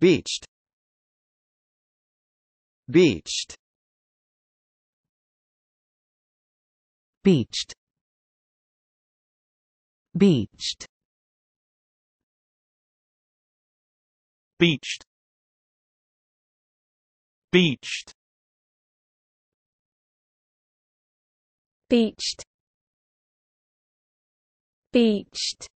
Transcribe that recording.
Beached Beached Beached Beached Beached Beached Beached Beached